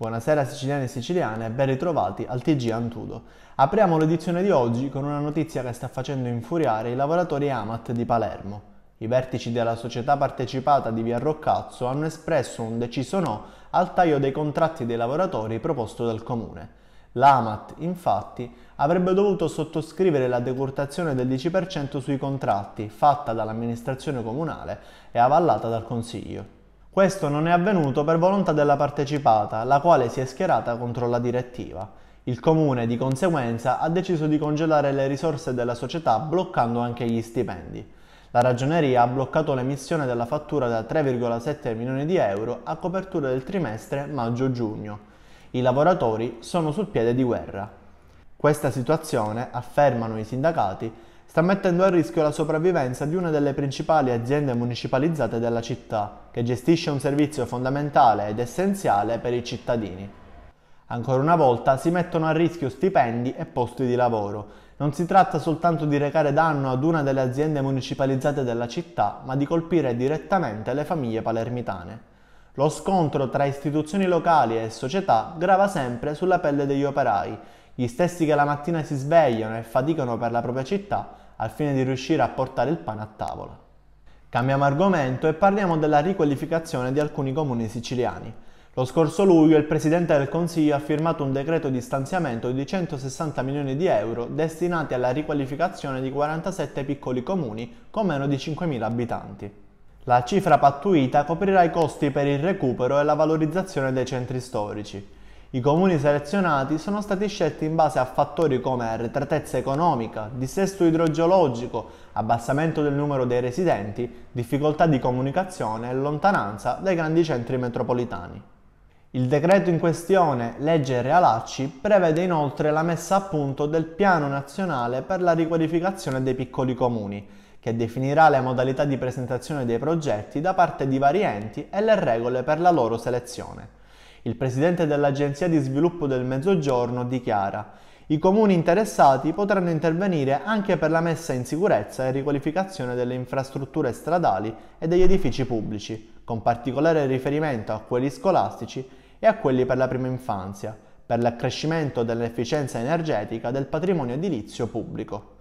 Buonasera siciliani e siciliane e ben ritrovati al TG Antudo. Apriamo l'edizione di oggi con una notizia che sta facendo infuriare i lavoratori Amat di Palermo. I vertici della società partecipata di Via Roccazzo hanno espresso un deciso no al taglio dei contratti dei lavoratori proposto dal comune. L'AMAT, infatti, avrebbe dovuto sottoscrivere la decurtazione del 10% sui contratti fatta dall'amministrazione comunale e avallata dal Consiglio. Questo non è avvenuto per volontà della partecipata, la quale si è schierata contro la direttiva. Il comune, di conseguenza, ha deciso di congelare le risorse della società bloccando anche gli stipendi. La ragioneria ha bloccato l'emissione della fattura da 3,7 milioni di euro a copertura del trimestre maggio-giugno. I lavoratori sono sul piede di guerra. Questa situazione, affermano i sindacati, sta mettendo a rischio la sopravvivenza di una delle principali aziende municipalizzate della città, che gestisce un servizio fondamentale ed essenziale per i cittadini. Ancora una volta si mettono a rischio stipendi e posti di lavoro. Non si tratta soltanto di recare danno ad una delle aziende municipalizzate della città, ma di colpire direttamente le famiglie palermitane. Lo scontro tra istituzioni locali e società grava sempre sulla pelle degli operai, gli stessi che la mattina si svegliano e faticano per la propria città al fine di riuscire a portare il pane a tavola. Cambiamo argomento e parliamo della riqualificazione di alcuni comuni siciliani. Lo scorso luglio il Presidente del Consiglio ha firmato un decreto di stanziamento di 160 milioni di euro destinati alla riqualificazione di 47 piccoli comuni con meno di 5.000 abitanti. La cifra pattuita coprirà i costi per il recupero e la valorizzazione dei centri storici, i comuni selezionati sono stati scelti in base a fattori come arretratezza economica, dissesto idrogeologico, abbassamento del numero dei residenti, difficoltà di comunicazione e lontananza dai grandi centri metropolitani. Il decreto in questione, legge Realacci, prevede inoltre la messa a punto del Piano Nazionale per la riqualificazione dei piccoli comuni, che definirà le modalità di presentazione dei progetti da parte di vari enti e le regole per la loro selezione. Il presidente dell'Agenzia di sviluppo del Mezzogiorno dichiara i comuni interessati potranno intervenire anche per la messa in sicurezza e riqualificazione delle infrastrutture stradali e degli edifici pubblici, con particolare riferimento a quelli scolastici e a quelli per la prima infanzia, per l'accrescimento dell'efficienza energetica del patrimonio edilizio pubblico.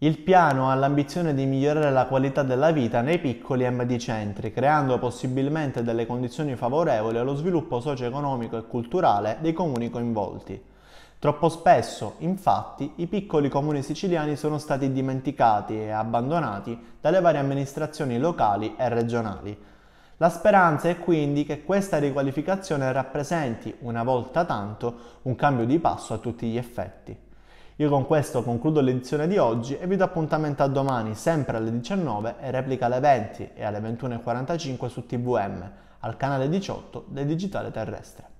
Il piano ha l'ambizione di migliorare la qualità della vita nei piccoli e medi centri, creando possibilmente delle condizioni favorevoli allo sviluppo socio-economico e culturale dei comuni coinvolti. Troppo spesso, infatti, i piccoli comuni siciliani sono stati dimenticati e abbandonati dalle varie amministrazioni locali e regionali. La speranza è quindi che questa riqualificazione rappresenti, una volta tanto, un cambio di passo a tutti gli effetti. Io con questo concludo l'edizione di oggi e vi do appuntamento a domani, sempre alle 19 e replica alle 20 e alle 21.45 su TVM, al canale 18 del Digitale Terrestre.